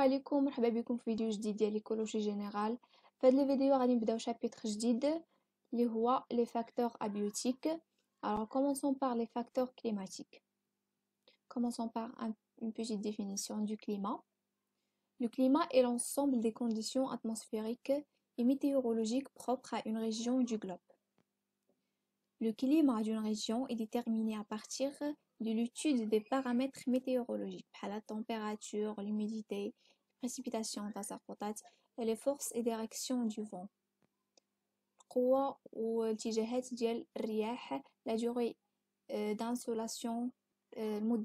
عليكم مرحبا بكم في فيديو جديد ديال ليكولوجي جينيرال في هذا الفيديو غادي نبداو nouveau جديد اللي هو لي فاكتور ابيوتيك alors commençons par les facteurs climatiques commençons par une petite définition du climat le climat est l'ensemble des conditions atmosphériques et météorologiques propres à une région du globe le climat d'une région est déterminé à partir de l'étude des paramètres météorologiques, la température, l'humidité précipitations les forces et directions du vent euh, la durée euh, d'insolation euh,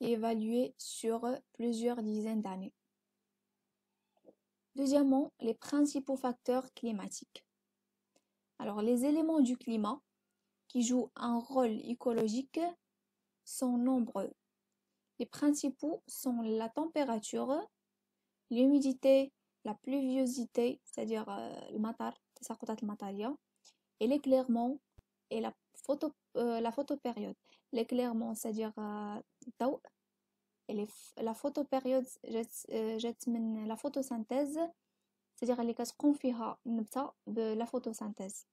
évaluée sur plusieurs dizaines d'années deuxièmement les principaux facteurs climatiques alors les éléments du climat qui jouent un rôle écologique sont nombreux les principaux sont la température, l'humidité, la pluviosité, c'est-à-dire euh, le matar, et l'éclairement et la photo euh, la photopériode. L'éclairement, c'est-à-dire euh, et la photopériode, la photosynthèse, c'est-à-dire les cas qu'on de la photosynthèse.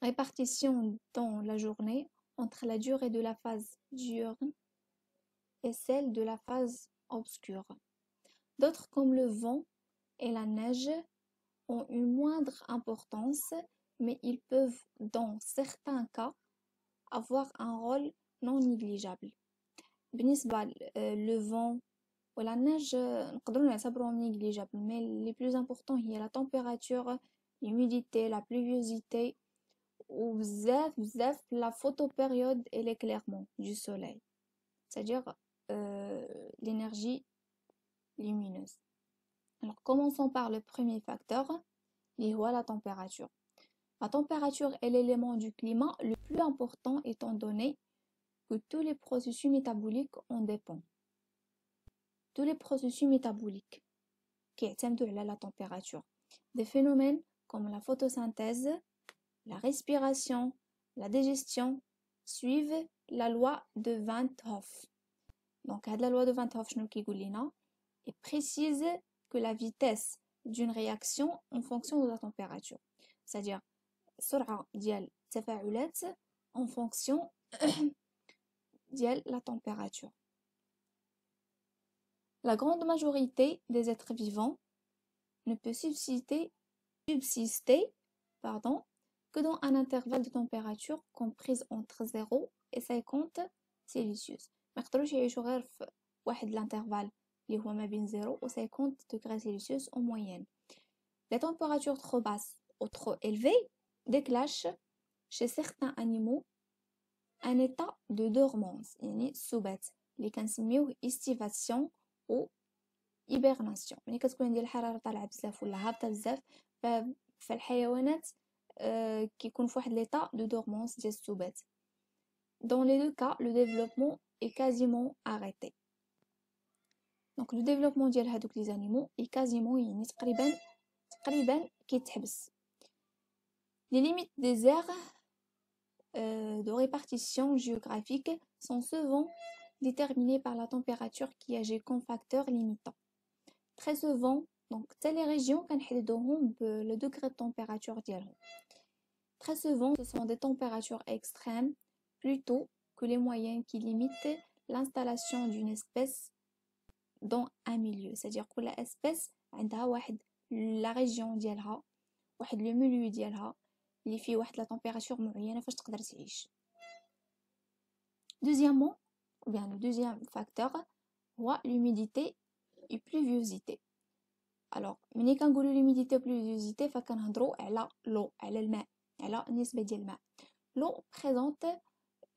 Répartition dans la journée entre la durée de la phase diurne et celle de la phase obscure. D'autres comme le vent et la neige ont une moindre importance, mais ils peuvent dans certains cas avoir un rôle non négligeable. Euh, le vent ou la ne النج un نعتبروهم négligeables mais les plus importants a la température, l'humidité, la pluviosité ou la photopériode et l'éclairement du soleil. C'est-à-dire euh, l'énergie lumineuse. Alors commençons par le premier facteur, lois la température. La température est l'élément du climat le plus important étant donné que tous les processus métaboliques en dépendent. Tous les processus métaboliques qui atteignent de la température. Des phénomènes comme la photosynthèse, la respiration, la digestion suivent la loi de Van't Hoff. Donc, la loi de 29 est précise que la vitesse d'une réaction en fonction de la température. C'est-à-dire, sera ديال en fonction de la température. La grande majorité des êtres vivants ne peut subsister, subsister pardon, que dans un intervalle de température comprise entre 0 et 50 Celsius mais il n'y a pas d'intervalle entre 0 et 50 degrés Celsius en moyenne. La température trop basse ou trop élevée déclenche chez certains animaux un état de dormance, c'est-à-dire soubette, qu'on appelle « estivation » ou « hibernation ». quand On parle beaucoup de la température basse ou de la température élevée, donc les animaux qui dans un état de dormance, des à Dans les deux cas, le développement quasiment arrêté. Donc le développement de donc les animaux est quasiment يعني تقريبا تقريبا Les limites des aires euh, de répartition géographique sont souvent déterminées par la température qui agit comme facteur limitant. Très souvent, donc les régions le degré de température Très souvent, ce sont des températures extrêmes, plutôt les moyens qui limitent l'installation d'une espèce dans un milieu. C'est-à-dire que l'espèce a la région le milieu ديالها اللي فيه la température moyenne. Deuxièmement, ou bien le deuxième facteur l'humidité et pluviosité. Alors, on dit l'humidité la pluviosité Elle a l'eau, l'eau الماء, elle L'eau présente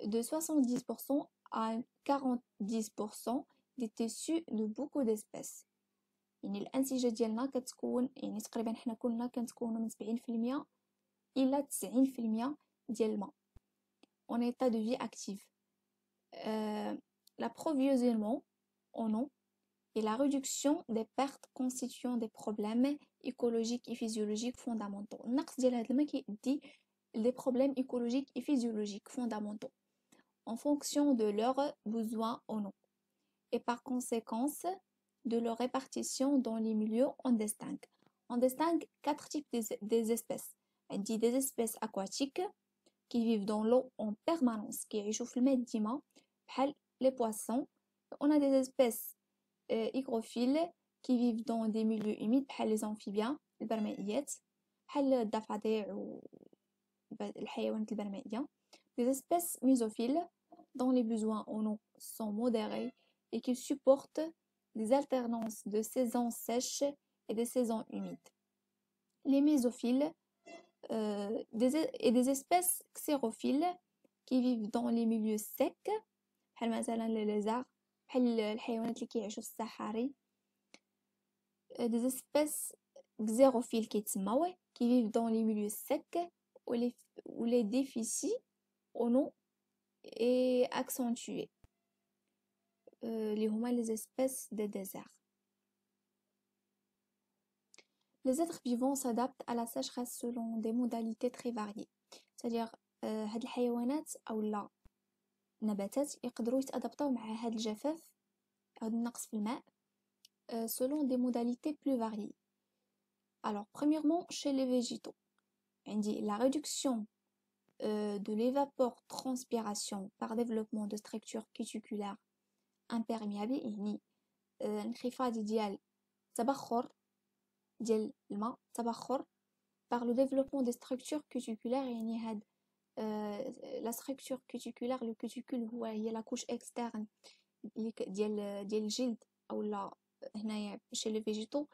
de 70% à 40% des tissus de beaucoup d'espèces. يعني ديالنا 90% en état de vie active euh, La en et la réduction des pertes constituant des problèmes écologiques et physiologiques fondamentaux. Le des problèmes écologiques et physiologiques fondamentaux en fonction de leurs besoins ou non, et par conséquence de leur répartition dans les milieux, on distingue. On distingue quatre types des espèces. On dit des espèces aquatiques qui vivent dans l'eau en permanence, qui réchauffent le médiment, les poissons. On a des espèces euh, hydrophiles qui vivent dans des milieux humides les amphibiens les bah, les et des espèces mésophiles dont les besoins en eau sont modérés et qui supportent des alternances de saisons sèches et de saisons humides. Les mésophiles euh, et des espèces xérophiles qui vivent dans les milieux secs, les lézards, euh, Des espèces xérophiles qui vivent dans les milieux secs ou les déficits nom et accentué euh, les les espèces des déserts. Les êtres vivants s'adaptent à la sécheresse selon des modalités très variées. C'est-à-dire, que ou la ils selon des modalités plus variées. Alors, premièrement, chez les végétaux, on dit la réduction euh, de l'évapotranspiration par développement de structures cuticulaires imperméables هني انخفاض ديال تبخر ديال الماء تبخر par le développement des structures cuticulaires يعني هاد euh, la structure cuticulaire le cuticule هو هي la couche externe ديال ديال الجلد او لا هنايا باش externe فيجيتو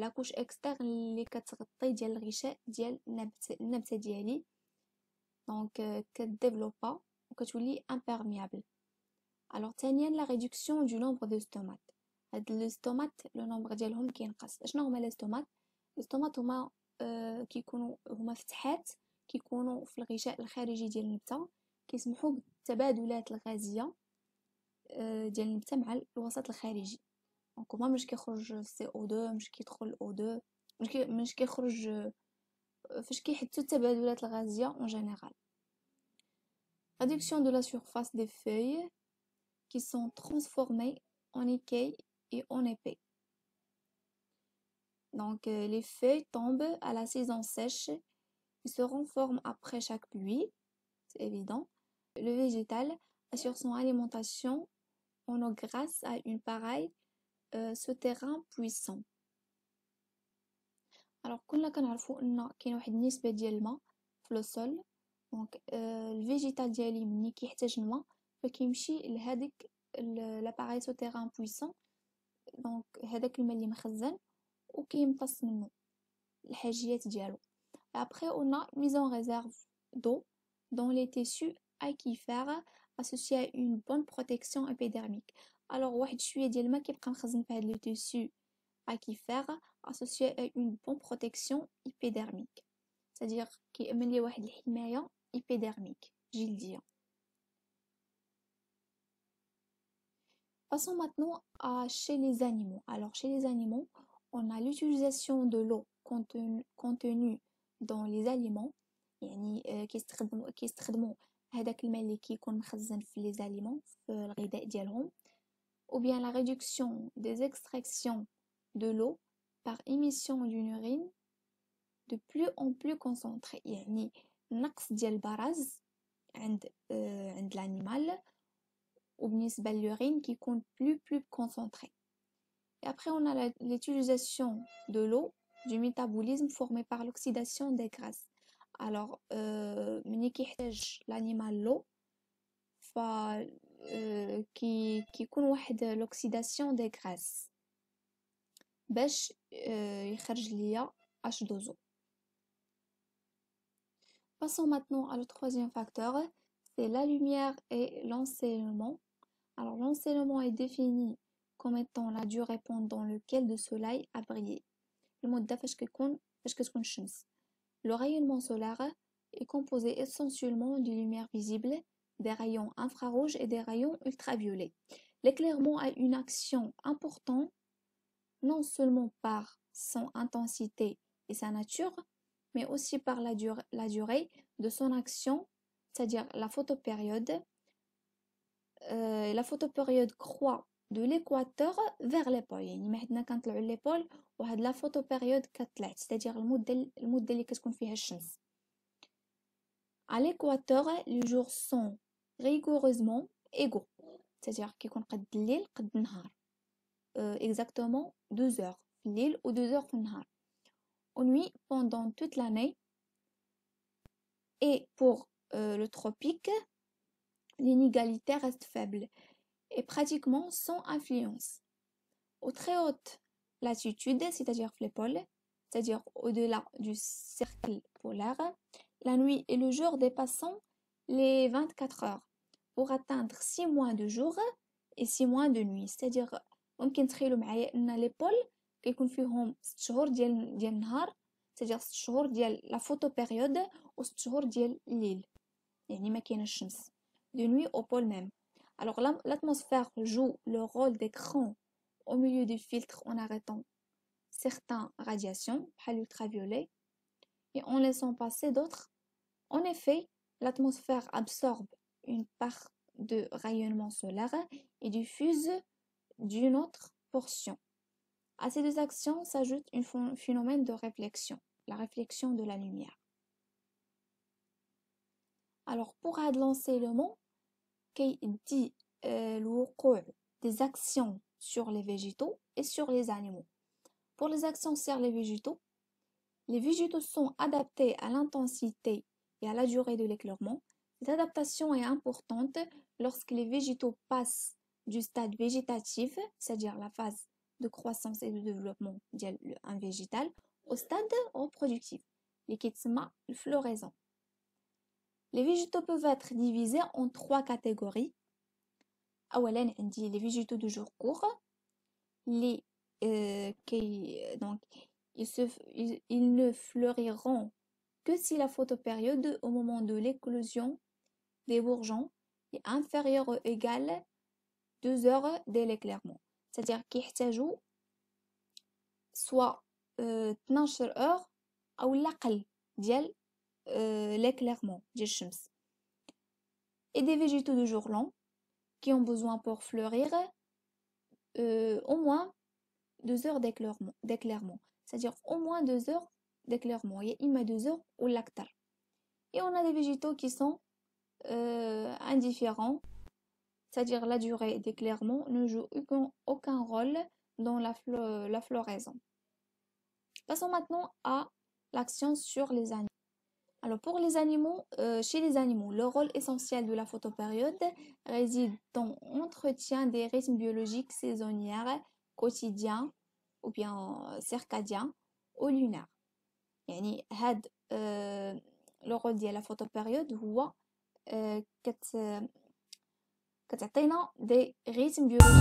la couche externe اللي كتغطي ديال الغشاء ديال النبته دونك كتديفلوبا وكتولي امبيرميابل الوغ ثانيا لا ريدكسيون دو نومبر دو ستومات هاد ستومات لو نومبر ديالهم كينقص شنو هما لي ستومات ستومات هما كيكونوا هما فتحات كيكونوا في الغشاء الخارجي ديال النبته كيسمحوا بالتبادلات الغازيه ديال النبته مع الوسط الخارجي دونك هما مش كيخرج سي او 2 مش كيدخل او 2 مش كيخرج فاش de التبادلات الغازيه en général. réduction de la surface des feuilles qui sont transformées en écailles et en épais. Donc euh, les feuilles tombent à la saison sèche et se renforment après chaque pluie, c'est évident. Le végétal assure son alimentation en eau grâce à une pareille euh, ce puissant alors, tout le monde savait a, il y a une partie spécialement, flou sol, donc, les végétaux spécialement, qui ont besoin de ça, pour que les plantes, les plantes qui ont besoin de ça, donc, c'est le sol qui est stocké, et qui est utilisé pour les plantes. Après, on a mis en réserve d'eau dans les tissus aquifères associés à une bonne protection épidermique. Alors, une partie spécialement qui prend stockage dans les tissus aquifères associé à une bonne protection épidermique. C'est-à-dire qui amène a une protection épidermique, j'ai hein. Passons maintenant à chez les animaux. Alors chez les animaux, on a l'utilisation de l'eau contenue contenu dans les aliments, يعني كيستخدموا كيستخدموا هذاك الماء اللي كيكون مخزن في لي زاليمون في الغذاء ديالهم ou bien la réduction des extractions de l'eau par émission d'une urine de plus en plus concentrée Il y a البراز عند عند l'animal ben l'urine qui compte plus plus concentrée et après on a l'utilisation de l'eau du métabolisme formé par l'oxydation des graisses alors euh, a l'animal l'eau euh, qui qui l'oxydation des graisses euh, H o Passons maintenant à le troisième facteur, c'est la lumière et l'enseignement. Alors l'enseignement est défini comme étant la durée pendant laquelle le soleil a brillé. Le mode Le rayonnement solaire est composé essentiellement de lumière visible, des rayons infrarouges et des rayons ultraviolets. L'éclairement a une action importante non seulement par son intensité et sa nature, mais aussi par la, la durée de son action, c'est-à-dire la photopériode. Euh, la photopériode croît de l'équateur vers l'épaule يعني quand حدنا l'épaule on وهاد لا photopériode بيريود c'est-à-dire le المده اللي كتكون فيها الشمس à l'équateur les jours sont rigoureusement égaux c'est-à-dire qu'ils sont et de euh, exactement deux heures l'île ou deux heures on nuit pendant toute l'année et pour euh, le tropique l'inégalité reste faible et pratiquement sans influence aux très hautes latitudes c'est-à-dire les c'est-à-dire au-delà du cercle polaire la nuit et le jour dépassant les 24 heures pour atteindre 6 mois de jour et 6 mois de nuit, c'est-à-dire ممكن تخيلوا معايا ان لي بول كيكون فيهم 6 شهور ديال ديال النهار jour 6 شهور ديال لا فوتو بيريود و 6 شهور ديال الليل يعني ما كاينه الشمس دو نوي au pôle même. alors l'atmosphère joue le rôle d'écran au milieu du filtre en arrêtant certaines radiations comme l'ultraviolet et en laissant passer d'autres en effet l'atmosphère absorbe une part de rayonnement solaire et diffuse d'une autre portion. À ces deux actions s'ajoute un phénomène de réflexion, la réflexion de la lumière. Alors, pour avancer le mot, qui dit euh, des actions sur les végétaux et sur les animaux. Pour les actions sur les végétaux, les végétaux sont adaptés à l'intensité et à la durée de l'éclairement. Cette adaptation est importante lorsque les végétaux passent du stade végétatif, c'est-à-dire la phase de croissance et de développement d'un végétal, au stade reproductif, les kitsma, floraison. Les végétaux peuvent être divisés en trois catégories. Awalen dit les végétaux de jour court les euh, qui, donc ils, ils, ne fleuriront que si la photopériode au moment de l'éclosion des bourgeons est inférieure ou égale deux heures دي c'est-à-dire soit euh, soit 12 heures ou l'aql ديال euh, l'éclairement ديال الشمس et des végétaux de jour long qui ont besoin pour fleurir euh, au moins deux heures d'éclairement c'est-à-dire au moins deux heures d'éclairement il y a deux heures ou l'actar et on a des végétaux qui sont euh, indifférents c'est-à-dire la durée d'éclairement, ne joue aucun, rôle dans la, floraison. Passons maintenant à l'action sur les animaux. Alors pour les animaux, euh, chez les animaux, le rôle essentiel de la photopériode réside dans l'entretien des rythmes biologiques saisonniers, quotidiens ou bien euh, circadiens ou lunaires. Euh, le rôle de la photopériode هو euh, que tu des rythmes biologiques.